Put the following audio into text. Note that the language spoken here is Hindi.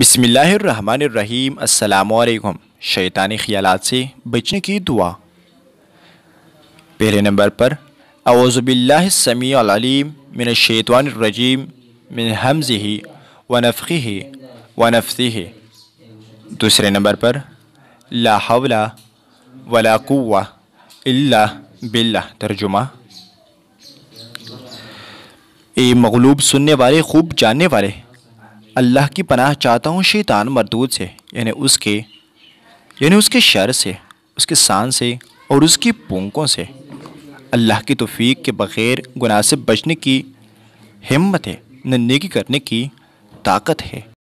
बसमीम अल्लाम शैतानी ख्याल से बचने की दुआ पहले नंबर पर अवज़बिल्लासमीम मिन शैतवानरजीम मिन हमज़ी ही वनफ़ी ही वनफ़ी ही दूसरे नंबर पर ला हवला वला इल्ला बिल्ला तर्जुमा ए मगलूब सुनने वाले खूब जानने वाले अल्लाह की पनाह चाहता हूँ शैतान मरदूद से यानी उसके यानी उसके शर से उसके शान से और उसकी पोंखों से अल्लाह की तोफ़ीक के बग़ैर गुनाह से बचने की हिम्मत है न नेकी करने की ताकत है